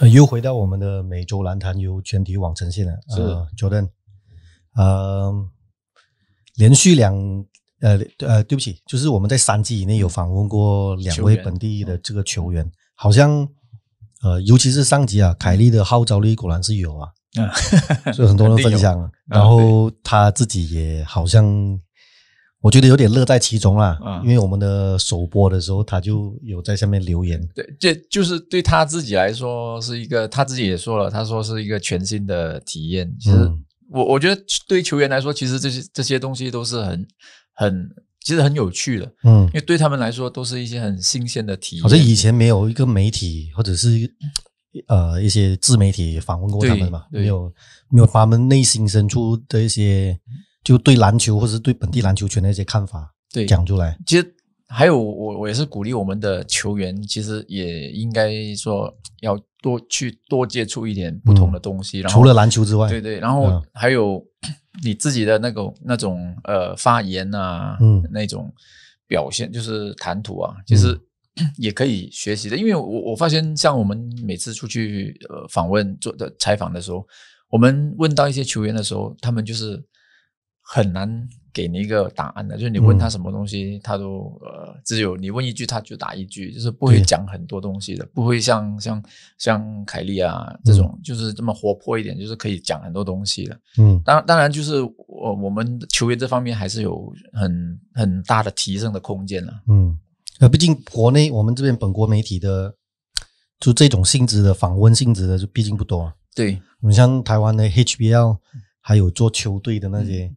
呃，又回到我们的美洲蓝坛由全体网呈现了。是，Jordan，呃，连续两呃呃，对不起，就是我们在三季以内有访问过两位本地的这个球员，好像呃，尤其是上集啊，凯利的号召力果然是有啊，所以很多人分享，然后他自己也好像。我觉得有点乐在其中啦，因为我们的首播的时候，他就有在下面留言。对，这就是对他自己来说是一个，他自己也说了，他说是一个全新的体验。其实，我我觉得对球员来说，其实这些这些东西都是很很，其实很有趣的。嗯，因为对他们来说，都是一些很新鲜的体验。好像以前没有一个媒体或者是呃一些自媒体访问过他们嘛，没有没有他们内心深处的一些。就对篮球，或是对本地篮球圈的一些看法，对讲出来。其实还有，我我也是鼓励我们的球员，其实也应该说要多去多接触一点不同的东西。然后除了篮球之外，对对，然后还有你自己的那种那种呃发言啊，嗯，那种表现，就是谈吐啊，其实 也可以学习的。因为我我发现，像我们每次出去呃访问做的采访的时候，我们问到一些球员的时候，他们就是。很难给你一个答案的，就是你问他什么东西，他都呃，只有你问一句，他就答一句，就是不会讲很多东西的，不会像像像凯利啊这种，就是这么活泼一点，就是可以讲很多东西的。嗯，当当然就是我我们球员这方面还是有很很大的提升的空间了。嗯，呃，毕竟国内我们这边本国媒体的就这种性质的访问性质的，就毕竟不多。对，你像台湾的 HBL，还有做球队的那些。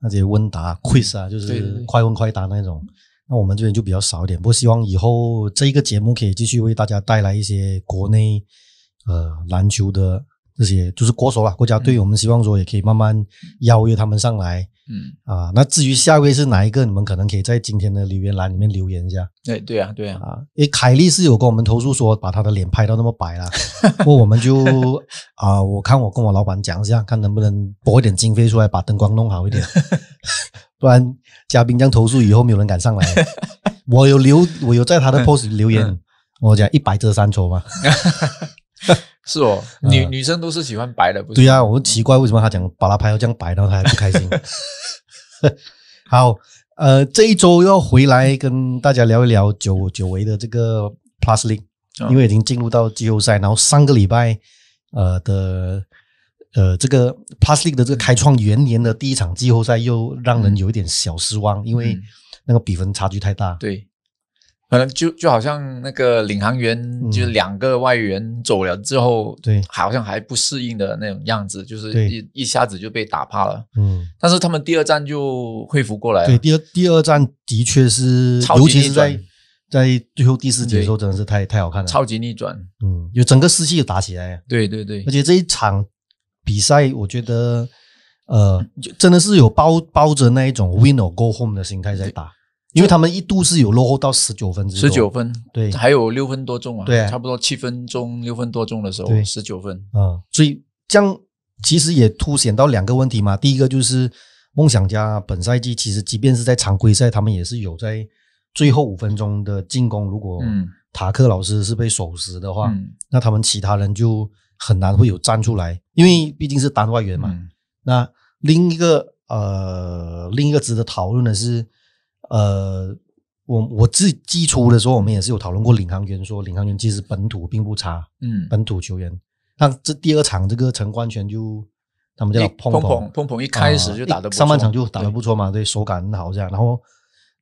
那些问答 quiz 啊，就是快问快答那种。那我们这边就比较少一点，不过希望以后这一个节目可以继续为大家带来一些国内呃篮球的这些，就是国手啊、国家队。我们希望说也可以慢慢邀约他们上来。嗯啊，那至于下一位是哪一个，你们可能可以在今天的留言栏里面留言一下。哎，对啊，对啊，啊，哎，凯莉是有跟我们投诉说把她的脸拍到那么白了，不过我们就啊，我看我跟我老板讲一下，看能不能拨一点经费出来把灯光弄好一点，不然嘉宾这样投诉以后没有人敢上来。我有留，我有在他的 post 留言，我讲一百遮三丑嘛。是哦，女女生都是喜欢白的，不对呀。我奇怪为什么他讲把他拍到这样白，然后他还不开心。好，呃，这一周要回来跟大家聊一聊久久违的这个 Plusly，因为已经进入到季后赛，然后上个礼拜呃的呃这个 p l u s l e 的这个开创元年的第一场季后赛又让人有一点小失望，因为那个比分差距太大。对。可能就就好像那个领航员，就是两个外援走了之后，对，好像还不适应的那种样子，就是一一下子就被打怕了。嗯，但是他们第二站就恢复过来。对，第二第二站的确是，尤其是在在最后第四节的时候，真的是太太好看了，超级逆转。嗯，有整个士气打起来。对对对，而且这一场比赛，我觉得呃，真的是有包抱着那一种 winner go home 的心态在打。因为他们一度是有落后到十九分之十九分，对，还有六分多钟啊，对，差不多七分钟六分多钟的时候，十九分啊，所以这样其实也凸显到两个问题嘛。第一个就是梦想家本赛季其实即便是在常规赛，他们也是有在最后五分钟的进攻，如果塔克老师是被守时的话，那他们其他人就很难会有站出来，因为毕竟是单外援嘛。那另一个呃，另一个值得讨论的是。呃，我我自最初的时候，我们也是有讨论过领航员，说领航员其实本土并不差，嗯，本土球员。那这第二场，这个陈冠泉就他们叫碰碰碰碰，一开始就打得上半场就打得不错嘛，对手感很好这样。然后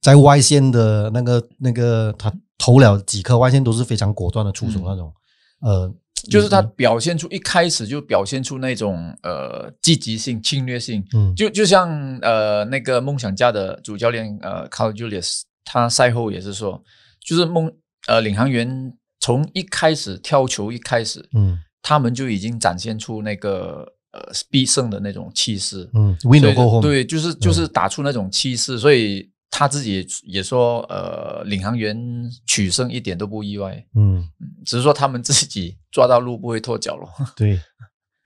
在外线的那个那个他投了几颗外线都是非常果断的出手那种，呃。就是他表现出一开始就表现出那种呃积极性、侵略性，就就像呃那个梦想家的主教练呃 Carl Julius，他赛后也是说，就是梦呃领航员从一开始挑球一开始，嗯，他们就已经展现出那个呃必胜的那种气势，嗯，威猛过后，对，就是就是打出那种气势，所以。他自己也说，呃，领航员取胜一点都不意外，嗯，只是说他们自己抓到路不会脱脚了。对，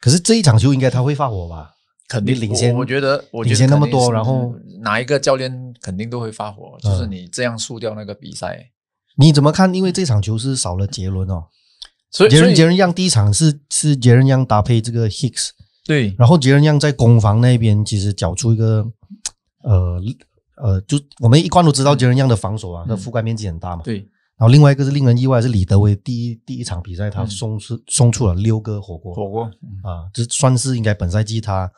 可是这一场球应该他会发火吧？肯定领先，我觉得领先那么多，然后哪一个教练肯定都会发火，就是你这样输掉那个比赛。你怎么看？因为这场球是少了杰伦哦，所以杰伦杰伦让第一场是是杰伦让搭配这个 Hicks，对，然后杰伦让在攻防那边其实缴出一个呃。呃，就我们一贯都知道杰伦一样的防守啊，那覆盖面积很大嘛。对。然后另外一个是令人意外是李德威第一第一场比赛他送出送出了六个火锅火锅啊，这算是应该本赛季他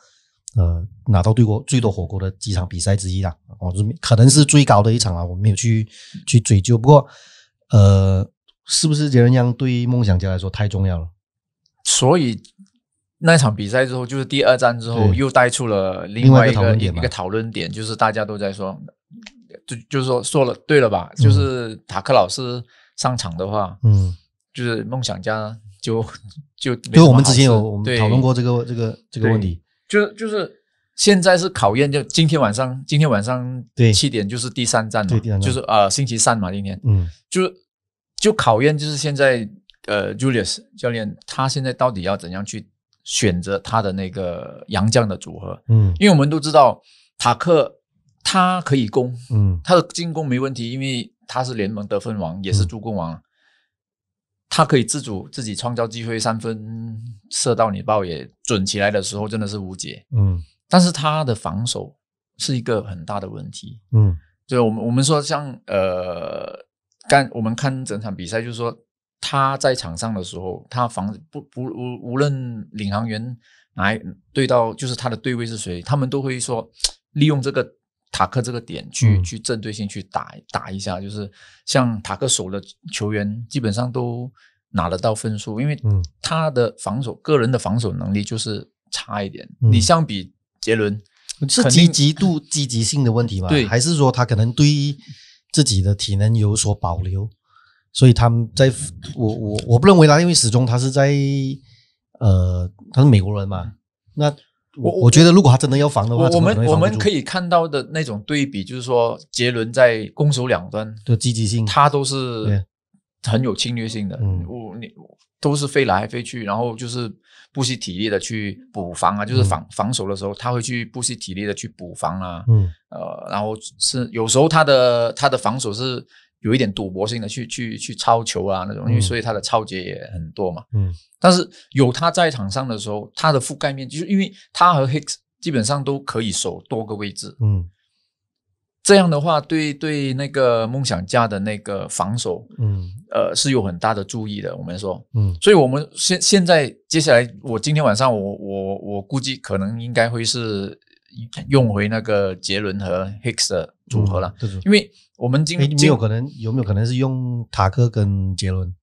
呃拿到最多最多火锅的几场比赛之一啦。哦，这可能是最高的一场啊，我没有去去追究。不过呃，是不是杰伦一样对于梦想家来说太重要了？所以。那场比赛之后，就是第二战之后，又带出了另外一个点一个讨论点就是大家都在说，就就是说说了对了吧？就是塔克老师上场的话，嗯，就是梦想家就 就。就我们之前有我们讨论过这个这个这个问题，就是就是现在是考验，就今天晚上，今天晚上对七点就是第三站了，就是呃星期三嘛今天，嗯，就是就考验就是现在呃 Julius 教练他现在到底要怎样去。选择他的那个杨将的组合，嗯，因为我们都知道塔克，他可以攻，嗯，他的进攻没问题，因为他是联盟得分王，也是助攻王，他可以自主自己创造机会，三分射到你爆也准起来的时候，真的是无解，嗯，但是他的防守是一个很大的问题，嗯，就我们我们说像呃，刚我们看整场比赛，就是说。他在场上的时候，他防不不无无论领航员来对到，就是他的对位是谁，他们都会说利用这个塔克这个点去去针对性去打打一下，就是像塔克守的球员基本上都拿得到分数，因为他的防守个人的防守能力就是差一点。你相比杰伦，是积极度积极性的问题吗？对，还是说他可能对自己的体能有所保留？所以他们在，我我我不认为啦，因为始终他是在，呃，他是美国人嘛。那我我觉得，如果他真的要防的话，我们我们可以看到的那种对比，就是说杰伦在攻守两端的积极性，他都是很有侵略性的。嗯，我你都是飞来飞去，然后就是不惜体力的去补防啊，就是防防守的时候，他会去不惜体力的去补防啊。嗯，呃，然后是有时候他的他的防守是。有一点赌博性的去去去抄球啊，那种，因为所以他的抄截也很多嘛。嗯，但是有他在场上的时候，他的覆盖面，就是因为他和 Hicks 基本上都可以守多个位置。嗯，这样的话，对对那个梦想家的那个防守，嗯，呃，是有很大的注意的。我们说，嗯，所以我们现现在接下来，我今天晚上，我我我估计可能应该会是用回那个杰伦和 Hicks 组合了，因为。我们今没有可能，有没有可能是用塔克跟杰伦？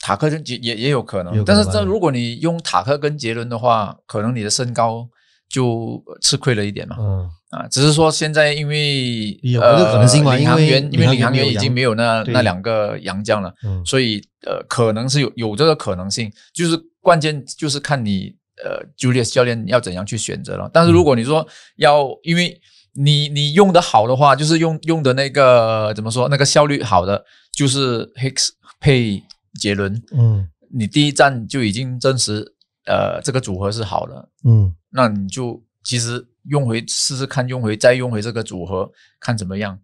塔克跟杰也也有可能，但是这如果你用塔克跟杰伦的话，可能你的身高就吃亏了一点嘛。嗯啊，只是说现在因为呃，女航天员因为领航员已经没有那那两个洋将了，所以呃，可能是有有这个可能性。就是关键就是看你呃，Julius 教练要怎样去选择了。但是如果你说要因为。你你用的好的话，就是用用的那个怎么说？那个效率好的，就是 h 黑斯配杰伦，嗯，你第一站就已经证实，呃，这个组合是好的，嗯，那你就其实用回试试看，用回再用回这个组合看怎么样。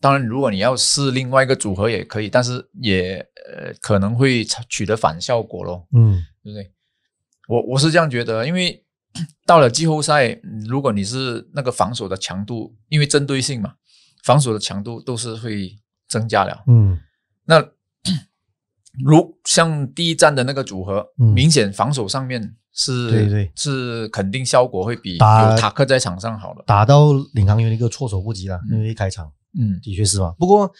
当然，如果你要试另外一个组合也可以，但是也呃可能会取得反效果咯，嗯，对不对？我我是这样觉得，因为。到了季后赛，如果你是那个防守的强度，因为针对性嘛，防守的强度都是会增加了。嗯，那 如像第一站的那个组合，明显防守上面是，是肯定效果会比打塔克在场上好了，打到领航员一个措手不及了，因为一开场，嗯，的确是吧？不过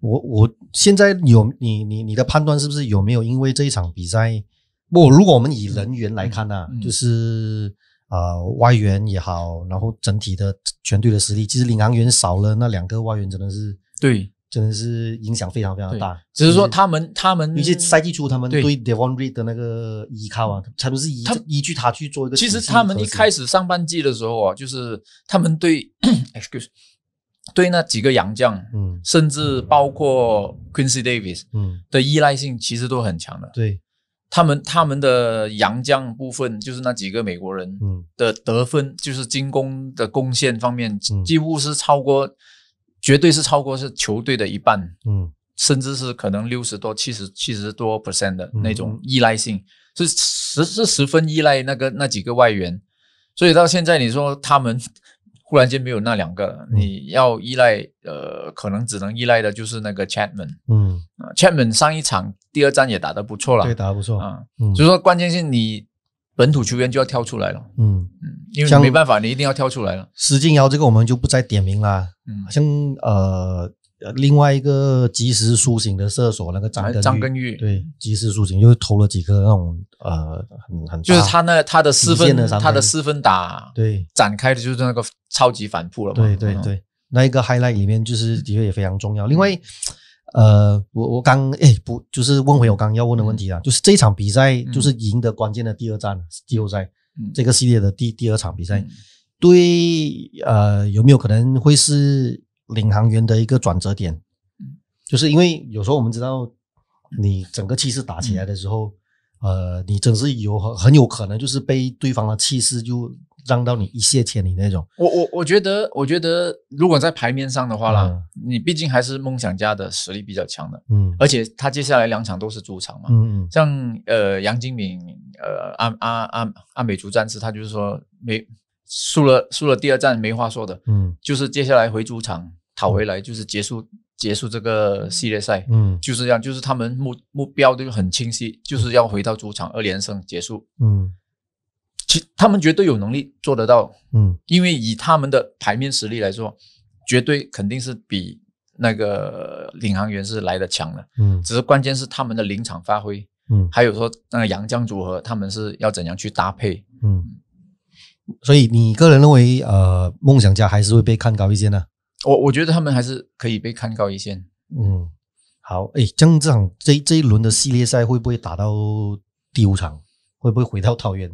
我我现在有你你你的判断，是不是有没有因为这一场比赛？不，如果我们以人员来看呢，就是啊，外援也好，然后整体的全队的实力，其实领航员少了那两个外援，真的是对，真的是影响非常非常大。只是说他们，他们，尤其赛季初，他们对 Devon Reed 的那个依靠啊，全部是依依据他去做一个。其实他们一开始上半季的时候啊，就是他们对，excuse。对那几个洋将，嗯，甚至包括 Quincy Davis，嗯，的依赖性其实都很强的，对。他们他们的洋将部分，就是那几个美国人的得分，就是进攻的贡献方面，几乎是超过，绝对是超过是球队的一半，嗯，甚至是可能六十多、七十七十多 percent 的那种依赖性，是十是十分依赖那个那几个外援，所以到现在你说他们。突然间没有那两个，你要依赖呃，可能只能依赖的就是那个 Chapman，嗯，Chapman 上一场第二战也打的不错了，对，打的不错啊，所以说关键是你本土球员就要跳出来了，嗯嗯，因为没办法，你一定要跳出来了。石敬尧这个我们就不再点名了，嗯，像呃。另外一个及时苏醒的射手，那个张张根玉，对，及时苏醒就是投了几颗那种呃很很，就是他那他的四分，他的四分打，对，展开的就是那个超级反扑了嘛，对对对，那一个 highlight 里面就是的确也非常重要。另外，呃，我我刚哎不，就是问回我刚要问的问题啊，就是这场比赛就是赢得关键的第二战，季后赛这个系列的第第二场比赛，对呃有没有可能会是？领航员的一个转折点，就是因为有时候我们知道，你整个气势打起来的时候，呃，你真是有很很有可能就是被对方的气势就让到你一泻千里那种。我我我觉得，我觉得如果在牌面上的话啦，你毕竟还是梦想家的实力比较强的，嗯，而且他接下来两场都是主场嘛，嗯，像呃杨金敏，呃阿阿阿阿美竹战士，他就是说没。输了输了第二站没话说的，嗯，就是接下来回主场讨回来，就是结束结束这个系列赛，嗯，就是这样，就是他们目目标就很清晰，就是要回到主场二连胜结束，嗯，其他们绝对有能力做得到，嗯，因为以他们的牌面实力来说，绝对肯定是比那个领航员是来的强的，嗯，只是关键是他们的临场发挥，嗯，还有说那个杨江组合他们是要怎样去搭配，嗯。所以你个人认为，呃，梦想家还是会被看高一些呢？我我觉得他们还是可以被看高一些。嗯，好，哎，像这场这这一轮的系列赛，会不会打到第五场？会不会回到桃园？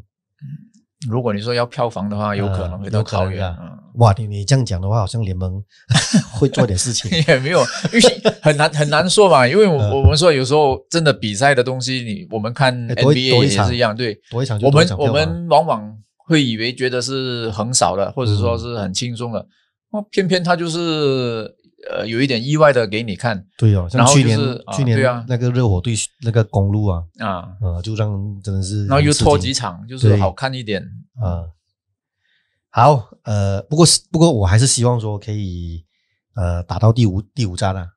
如果你说要票房的话，有可能回到桃园。哇，你你这样讲的话，好像联盟 会做点事情。也没有，因为很难很难说嘛，因为我们说有时候真的比赛的东西，你我们看 NBA 也是一样，对，我们我们往往。会以为觉得是很少的，或者说是很轻松的，那偏偏他就是呃有一点意外的给你看。对哦，然后去年去年那个热火对那个公路啊啊啊，就让真的是然后又拖几场，就是好看一点啊。好，呃，不过不过我还是希望说可以呃打到第五第五战啊。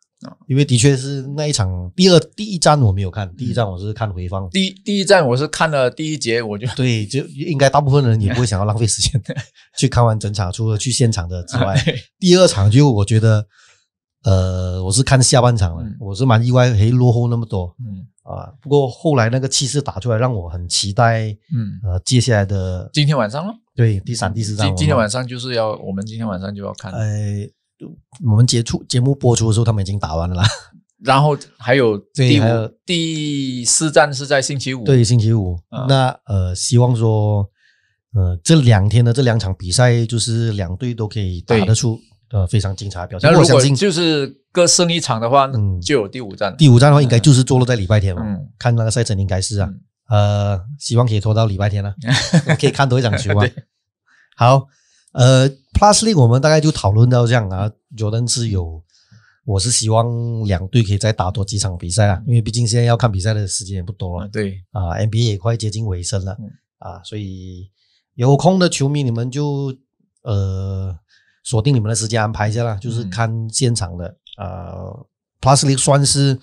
因为的确是那一场第二第一站我没有看，第一站我是看回放。第第一站我是看了第一节，我就对就应该大部分人也不会想要浪费时间 去看完整场，除了去现场的之外。第二场就我觉得，呃，我是看下半场了，我是蛮意外，以落后那么多，嗯啊，不过后来那个气势打出来，让我很期待，嗯呃，接下来的今天晚上了，对，第三第四场，今天晚上就是要我们今天晚上就要看，哎。我们接触节目播出的时候，他们已经打完了。然后还有第还有第四站是在星期五，对星期五。那呃，希望说呃这两天的这两场比赛，就是两队都可以打得出呃非常精彩的表现。我相信就是各胜一场的话，嗯，就有第五站。第五站的话，应该就是坐落在礼拜天嘛。看那个赛程应该是啊，呃，希望可以拖到礼拜天了，可以看多一场球啊。好。呃 p l u s l e 我们大概就讨论到这样啊，有人是有，我是希望两队可以再打多几场比赛啊，因为毕竟现在要看比赛的时间也不多了，对啊，NBA 也快接近尾声了啊，所以有空的球迷你们就呃锁定你们的时间安排一下啦，就是看现场的啊 p l u s l e 算是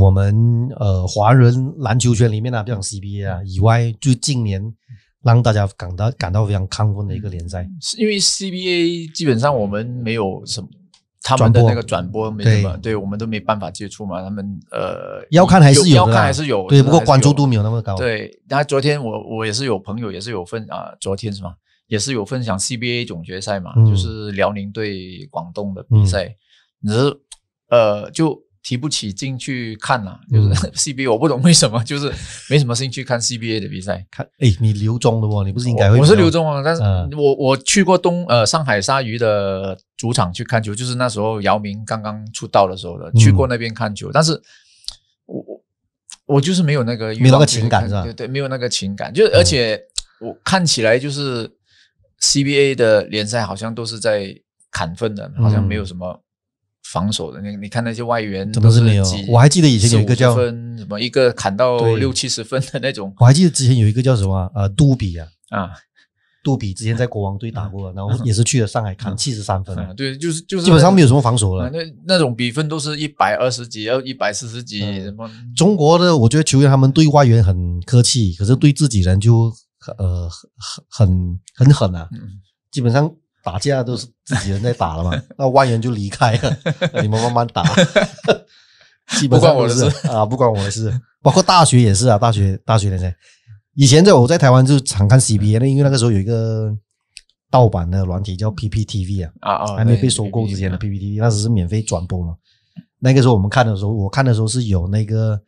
我们呃华人篮球圈里面啊，就像 CBA 啊以外，就近年。让大家感到感到非常亢奋的一个联赛，是因为 CBA 基本上我们没有什么他们的那个转播，没什么，对我们都没办法接触嘛。他们呃，要看还是有，要看还是有，对，不过关注度没有那么高。对，那昨天我我也是有朋友也是有分啊，昨天是吧？也是有分享 CBA 总决赛嘛，就是辽宁对广东的比赛，只是呃就。提不起劲去看呐，就是 CBA 我不懂为什么，就是没什么兴趣看 CBA 的比赛。看，哎，你刘忠的哦，你不是应该会？我是刘忠啊，但是我我去过东呃上海鲨鱼的主场去看球，就是那时候姚明刚刚出道的时候的，去过那边看球，但是我我我就是没有那个没有那个情感，是吧？对对，没有那个情感，就而且我看起来就是 CBA 的联赛好像都是在砍分的，好像没有什么。防守的那你看那些外援，怎么是没有？我还记得以前有一个叫什么一个砍到六七十分的那种。我还记得之前有一个叫什么呃杜比啊啊，杜比之前在国王队打过，然后也是去了上海砍七十三分。对，就是就是基本上没有什么防守了。那那种比分都是一百二十几，要一百四十几什么？中国的我觉得球员他们对外援很客气，可是对自己人就呃很很很狠啊，基本上。打架都是自己人在打了嘛，那外人就离开了。你们慢慢打，不关我的事啊，不关我的事。包括大学也是啊，大学大学那些，以前在我在台湾就常看 CBA 那，因为那个时候有一个盗版的软体叫 PPTV 啊啊，还没被收购之前的 PPTV，那只是免费转播嘛。那个时候我们看的时候，我看的时候是有那个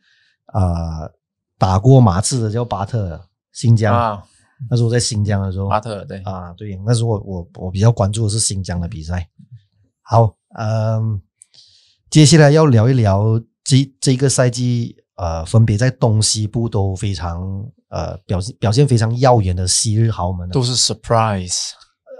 啊打过马刺的叫巴特新疆啊。那时候在新疆的时候，巴特尔对啊，对。那时候我我我比较关注的是新疆的比赛。好，嗯，接下来要聊一聊这这个赛季，呃，分别在东西部都非常呃表现表现非常耀眼的昔日豪门。都是 surprise。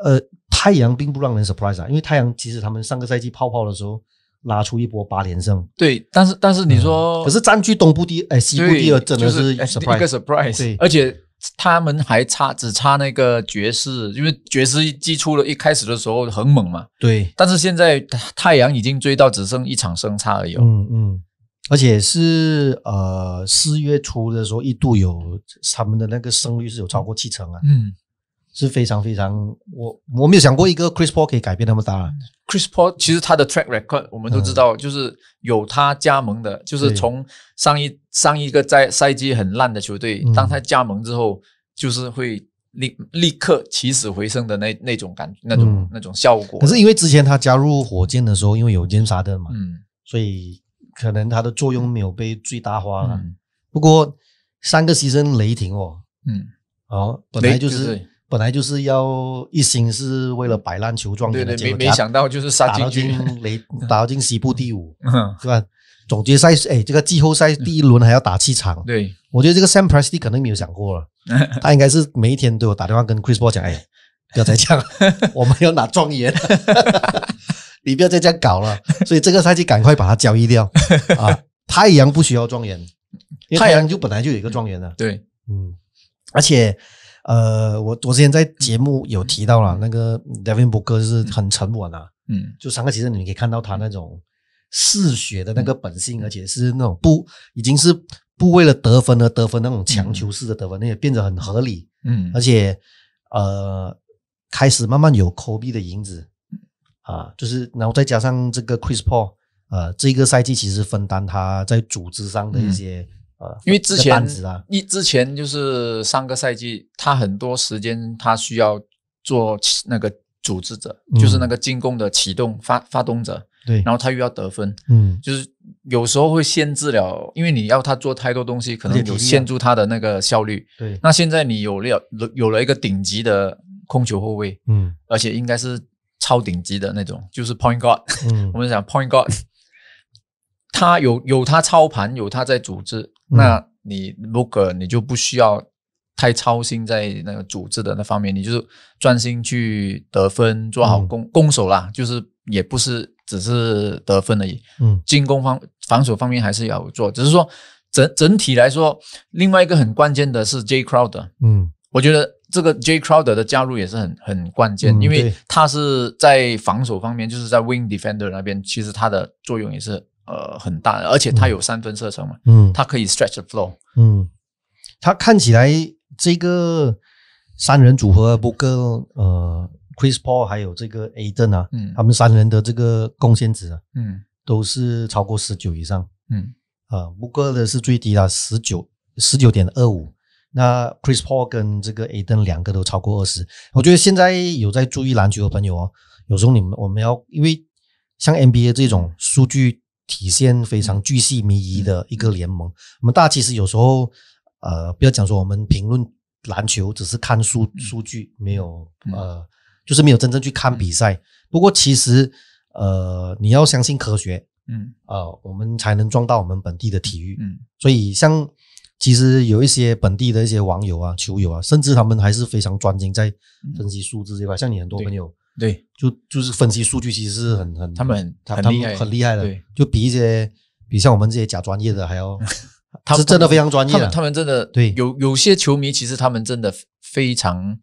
呃，太阳并不让人 surprise 啊，因为太阳其实他们上个赛季泡泡的时候拉出一波八连胜。对，但是但是你说，可是占据东部第哎西部第二真的是 surprise，而且。他们还差，只差那个爵士，因为爵士击出了一开始的时候很猛嘛。对，但是现在太阳已经追到只剩一场胜差而已。嗯嗯，而且是呃四月初的时候，一度有他们的那个胜率是有超过七成啊。嗯。是非常非常，我我没有想过一个 Chris Paul 可以改变那么大。Chris Paul 其实他的 track record 我们都知道，就是有他加盟的，就是从上一上一个在赛季很烂的球队，当他加盟之后，就是会立立刻起死回生的那那种感那种那种效果。可是因为之前他加入火箭的时候，因为有金沙德嘛，所以可能他的作用没有被最大化了。不过三个牺牲雷霆哦，嗯，哦本来就是。本来就是要一心是为了摆烂求状元，没没想到就是打到进雷 打到进西部第五，是吧？总决赛哎，这个季后赛第一轮还要打七场。对我觉得这个 Sam Presti 肯定没有想过了，他应该是每一天都有打电话跟 Chris Paul 讲：“哎，不要再这样，我们要拿状元，你不要再这样搞了。”所以这个赛季赶快把它交易掉啊！太阳不需要状元，太阳就本来就有一个状元的。对，嗯，而且。呃，我我之前在节目有提到了，那个 d e v i n 波哥是很沉稳啊，嗯，就三个其实你可以看到他那种嗜血的那个本性，而且是那种不已经是不为了得分而得分那种强求式的得分，那也变得很合理，嗯，而且呃开始慢慢有 Kobe 的影子啊，就是然后再加上这个 Chris Paul，呃，这个赛季其实分担他在组织上的一些。啊，因为之前一之前就是上个赛季，他很多时间他需要做那个组织者，就是那个进攻的启动发发动者。对，然后他又要得分，嗯，就是有时候会限制了，因为你要他做太多东西，可能有限制他的那个效率。对，那现在你有了有了一个顶级的控球后卫，嗯，而且应该是超顶级的那种，就是 Point God。嗯，我们讲 Point God，他有有他操盘，有他在组织。那你如果你就不需要太操心在那个组织的那方面，你就是专心去得分，做好攻攻守啦。就是也不是只是得分而已，嗯，进攻方防守方面还是要做，只是说整整体来说，另外一个很关键的是 J Crowder，嗯，我觉得这个 J Crowder 的加入也是很很关键，因为他是在防守方面，就是在 Win Defender 那边，其实他的作用也是。呃，很大，而且他有三分射程嘛，嗯，他可以 stretch the floor，嗯，他看起来这个三人组合，不过呃，Chris Paul 还有这个 A 登啊，嗯，他们三人的这个贡献值啊，嗯，都是超过十九以上，嗯，啊，不过的是最低的十九十九点二五，那 Chris Paul 跟这个 A 登两个都超过二十，我觉得现在有在注意篮球的朋友哦，有时候你们我们要因为像 NBA 这种数据。体现非常巨细靡遗的一个联盟。我们大家其实有时候，呃，不要讲说我们评论篮球只是看数数据，没有呃，就是没有真正去看比赛。不过其实，呃，你要相信科学，嗯，呃，我们才能壮大我们本地的体育。嗯，所以像其实有一些本地的一些网友啊、球友啊，甚至他们还是非常专心在分析数字这块，像你很多朋友。对，就就是分析数据，其实是很很他们很厉害，很厉害的。对，就比一些比像我们这些假专业的还要，他是真的非常专业。的，他们真的对，有有些球迷其实他们真的非常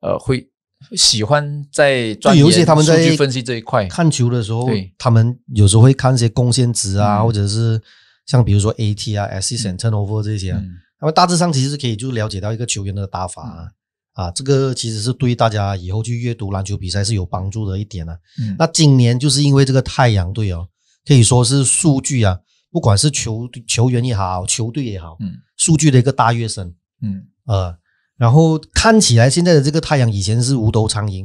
呃会喜欢在就有一些他们在去分析这一块看球的时候，他们有时候会看一些贡献值啊，或者是像比如说 AT 啊、Assist and turnover 这些，他们大致上其实可以就了解到一个球员的打法。啊，这个其实是对大家以后去阅读篮球比赛是有帮助的一点啊。那今年就是因为这个太阳队哦，可以说是数据啊，不管是球球员也好，球队也好，嗯，数据的一个大跃升，嗯呃，然后看起来现在的这个太阳以前是无头苍蝇，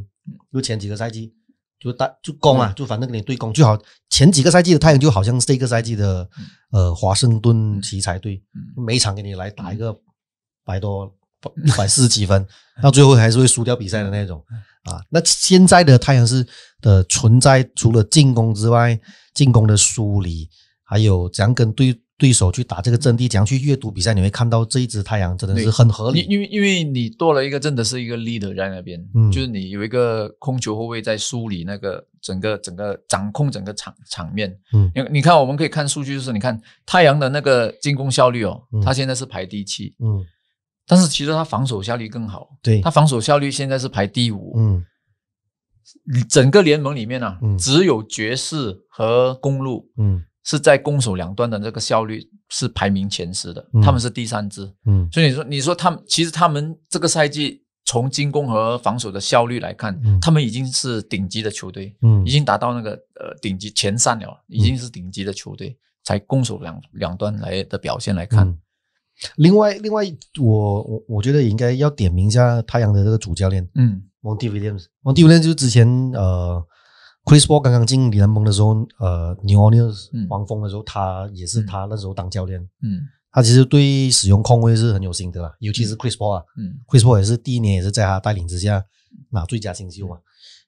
就前几个赛季就大就攻啊，就反正给你对攻，就好前几个赛季的太阳就好像这个赛季的呃华盛顿奇才队，每场给你来打一个百多。一百四十几分，那 最后还是会输掉比赛的那种啊。那现在的太阳是的存在，除了进攻之外，进攻的梳理，还有怎样跟对对手去打这个阵地，怎样去阅读比赛，你会看到这一支太阳真的是很合理。因为，因为你多了一个，真的是一个 leader 在那边，就是你有一个控球后卫在梳理那个整个整个掌控整个场场面。嗯，你你看，我们可以看数据就是，你看太阳的那个进攻效率哦，它现在是排第七。嗯。但是其实他防守效率更好，对，他防守效率现在是排第五，嗯，整个联盟里面呢，只有爵士和公路，嗯，是在攻守两端的这个效率是排名前十的，他们是第三支，嗯，所以你说，你说他们其实他们这个赛季从进攻和防守的效率来看，他们已经是顶级的球队，嗯，已经达到那个呃顶级前三了，已经是顶级的球队，才攻守两两端来的表现来看。另外，另外，我我我觉得也应该要点名一下太阳的这个主教练，嗯，Monty Williams，Monty Williams 就是之前呃，Chris Paul 刚刚进联盟的时候，呃，New Orleans 黄蜂的时候，他也是他那时候当教练，嗯，他其实对使用控卫是很有心得啦，尤其是 Chris Paul 啊，Chris Paul 也是第一年也是在他带领之下拿最佳新秀嘛，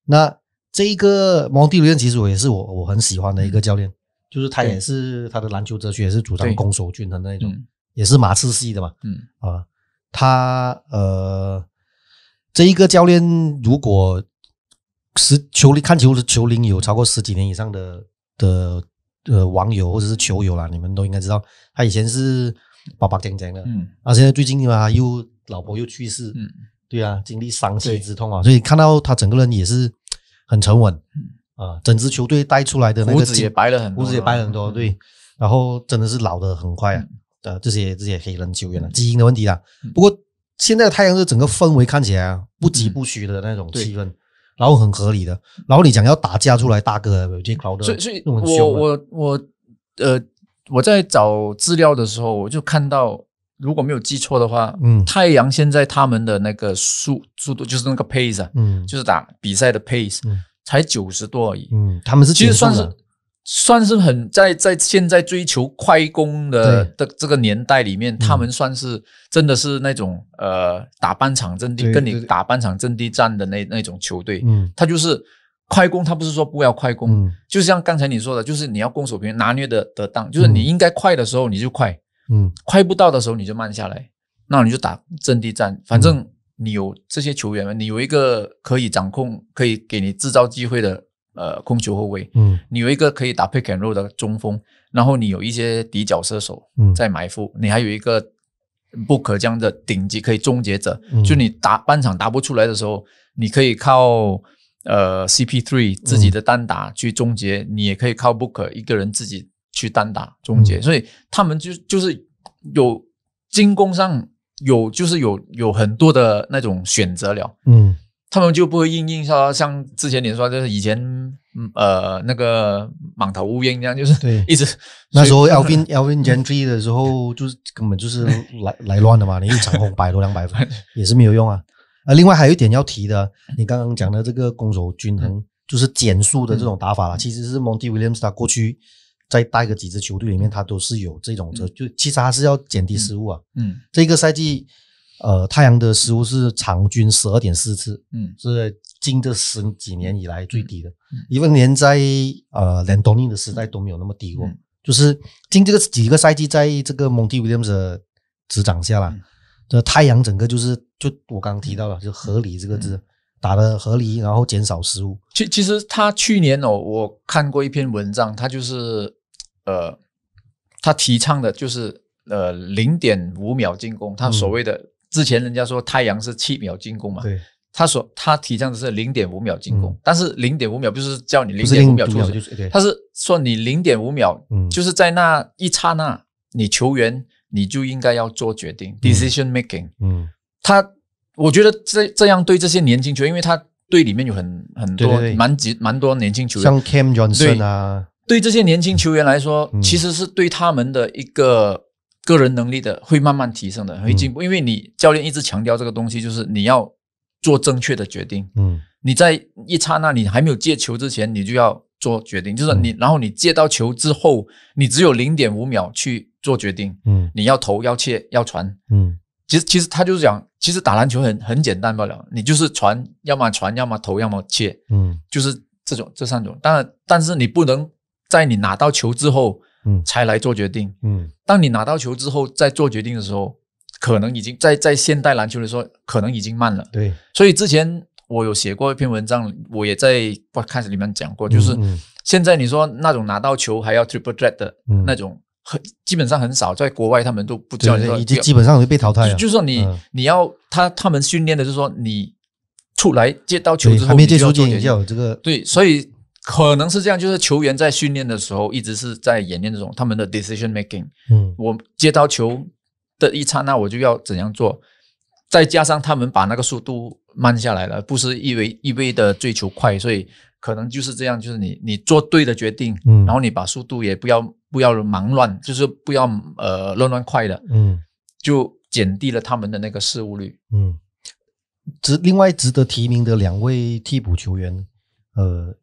那这一个 Monty Williams 其实我也是我我很喜欢的一个教练，就是他也是他的篮球哲学也是主张攻守均衡那种。也是马刺系的嘛，嗯啊，他呃，这一个教练，如果是球龄看球的球龄有超过十几年以上的的呃网友或者是球友啦，你们都应该知道，他以前是白白净净的，嗯，啊，现在最近嘛又老婆又去世，嗯，对啊，经历丧妻之痛啊，所以看到他整个人也是很沉稳，嗯啊，整支球队带出来的胡子也白了很胡子也白很多，对，然后真的是老的很快啊。呃，这些这些黑人球员的基因的问题啦。不过现在的太阳是整个氛围看起来啊不急不徐的那种气氛，然后很合理的。然后你讲要打架出来，大哥有些搞的，所以所以，我我我呃，我在找资料的时候，我就看到，如果没有记错的话，嗯，太阳现在他们的那个速速度就是那个 pace 啊，嗯，就是打比赛的 pace，才九十多而已，嗯，他们是其实算是。算是很在在现在追求快攻的的这个年代里面，他们算是真的是那种呃打半场阵地，跟你打半场阵地战的那那种球队。嗯，他就是快攻，他不是说不要快攻。嗯，就像刚才你说的，就是你要攻守平拿捏的得当，就是你应该快的时候你就快，嗯，快不到的时候你就慢下来，那你就打阵地战。反正你有这些球员你有一个可以掌控、可以给你制造机会的。呃，控球后卫，嗯，你有一个可以打 pick and roll 的中锋，然后你有一些底角射手在埋伏，你还有一个 b o o k 这样的顶级可以终结者，就你打半场打不出来的时候，你可以靠呃 c p three 自己的单打去终结，你也可以靠 Booker 一个人自己去单打终结，所以他们就就是有进攻上有就是有有很多的那种选择了，嗯。他们就不会硬硬说像之前你说，就是以前呃那个满头乌烟一样，就是对一直。那时候 Alvin Alvin GNT 的时候，就是根本就是来来乱的嘛。你一场红百多两百分 也是没有用啊。啊，另外还有一点要提的，你刚刚讲的这个攻守均衡，就是减速的这种打法啦，其实是 Monty Williams 他过去在带的几支球队里面，他都是有这种的，就其实他是要减低失误啊。嗯，这个赛季。呃，太阳的失误是场均十二点四次，嗯，是近这十几年以来最低的，因为连在呃连东尼的时代都没有那么低过。就是近这个几个赛季，在这个蒙蒂威廉姆的执掌下啦，这太阳整个就是就我刚刚提到了，就合理这个字打的合理，然后减少失误。其其实他去年哦，我看过一篇文章，他就是呃，他提倡的就是呃零点五秒进攻，他所谓的。之前人家说太阳是七秒进攻嘛，对，他所他提倡的是零点五秒进攻，但是零点五秒不是叫你零点五秒出手，他是说你零点五秒就是在那一刹那，你球员你就应该要做决定，decision making。嗯，他我觉得这这样对这些年轻球员，因为他队里面有很很多蛮几蛮多年轻球员，像 Cam Johnson 啊，对这些年轻球员来说，其实是对他们的一个。个人能力的会慢慢提升的，会进步，因为你教练一直强调这个东西，就是你要做正确的决定。嗯，你在一刹那你还没有接球之前，你就要做决定，就是你，然后你接到球之后，你只有零点五秒去做决定。嗯，你要投，要切，要传。嗯，其实其实他就是讲，其实打篮球很很简单不了，你就是传，要么传，要么投，要么切。嗯，就是这种这三种，但但是你不能在你拿到球之后。嗯，才来做决定。嗯，当你拿到球之后，在做决定的时候，可能已经在在现代篮球的时候，可能已经慢了。对，所以之前我有写过一篇文章，我也在 broadcast 里面讲过，就是现在你说那种拿到球还要 triple threat 的那种，很基本上很少，在国外他们都不知道，已经基本上会被淘汰。就是说你你要他他们训练的就是说你出来接到球之后还没结束，就要这个对，所以。可能是这样，就是球员在训练的时候一直是在演练这种他们的 decision making。嗯，我接到球的一刹那，我就要怎样做？再加上他们把那个速度慢下来了，不是一味一味的追求快，所以可能就是这样，就是你你做对的决定，然后你把速度也不要不要忙乱，就是不要呃乱乱快的，嗯，就减低了他们的那个失误率。嗯，值另外值得提名的两位替补球员，呃。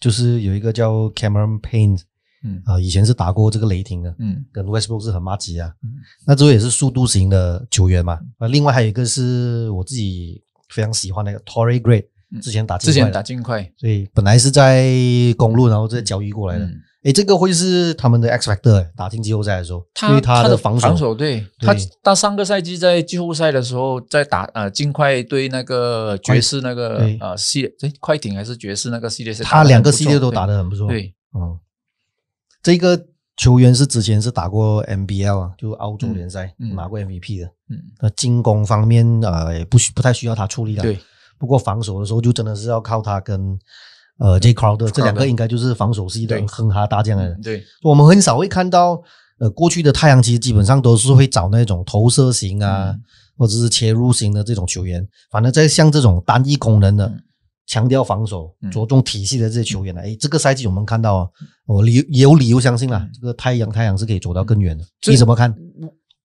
就是有一个叫 Cameron Payne，嗯啊，以前是打过这个雷霆的，嗯，跟 Westbrook 是很麻吉啊，嗯，啊，那这个也是速度型的球员嘛。啊，另外还有一个是我自己非常喜欢那个 Torrey Gray，之前打，之前打金块，所以本来是在公路，然后再交易过来的。哎，这个会是他们的 X factor 打进季后赛的时候，因为他的防守，防守对，他他上个赛季在季后赛的时候，在打呃金块对那个爵士那个呃系列，哎快艇还是爵士那个系列赛，他两个系列都打得很不错，对，嗯，这个球员是之前是打过 m b l 啊，就澳洲联赛拿过 MVP 的，嗯，那进攻方面呃不需不太需要他处力了，对，不过防守的时候就真的是要靠他跟。呃，J. Crow r 这两个应该就是防守是一对哼哈大将的人。对，我们很少会看到，呃，过去的太阳其实基本上都是会找那种投射型啊，或者是切入型的这种球员。反正，在像这种单一功能的、强调防守、着重体系的这些球员呢，哎，这个赛季我们看到啊，我理有理由相信了，这个太阳太阳是可以走到更远的。你怎么看？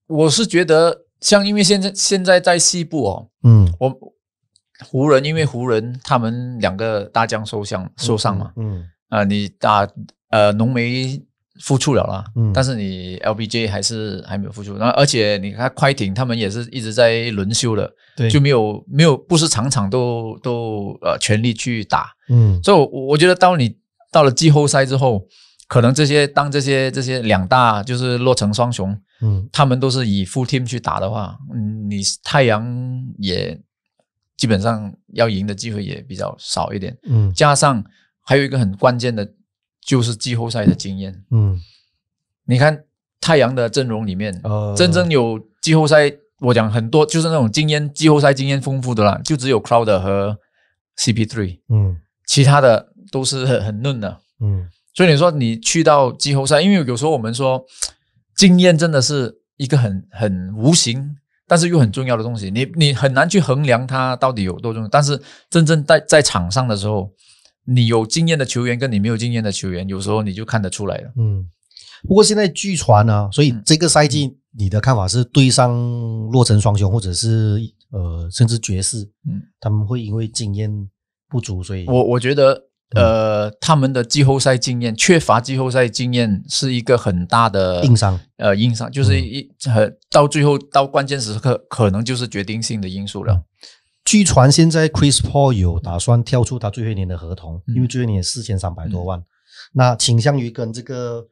我是觉得，像因为现在现在在西部哦，嗯，我。湖人因为湖人他们两个大将受伤受伤嘛，嗯啊，你打呃浓眉复出了啦，嗯，但是你 LBJ 还是还没有复出，然后而且你看快艇他们也是一直在轮休的，对，就没有没有不是场场都都呃全力去打，嗯，所以我觉得到你到了季后赛之后，可能这些当这些这些两大就是落成双雄，嗯，他们都是以 full team 去打的话，你太阳也。基本上要赢的机会也比较少一点，嗯，加上还有一个很关键的，就是季后赛的经验，嗯，你看太阳的阵容里面，真正有季后赛，我讲很多就是那种经验，季后赛经验丰富的啦，就只有 Crowder 和 CP Three，嗯，其他的都是很嫩的，嗯，所以你说你去到季后赛，因为有时候我们说经验真的是一个很很无形。但是又很重要的东西，你你很难去衡量它到底有多重要。但是真正在在场上的时候，你有经验的球员跟你没有经验的球员，有时候你就看得出来了。嗯，不过现在据传呢，所以这个赛季你的看法是对上洛城双雄，或者是呃甚至爵士，嗯，他们会因为经验不足，所以我我觉得。呃，他们的季后赛经验缺乏，季后赛经验是一个很大的硬伤。呃，硬伤就是一呃，到最后到关键时刻，可能就是决定性的因素了。据传，现在 Chris Paul 有打算跳出他最后一年的合同，因为最后一年四千三百多万，那倾向于跟这个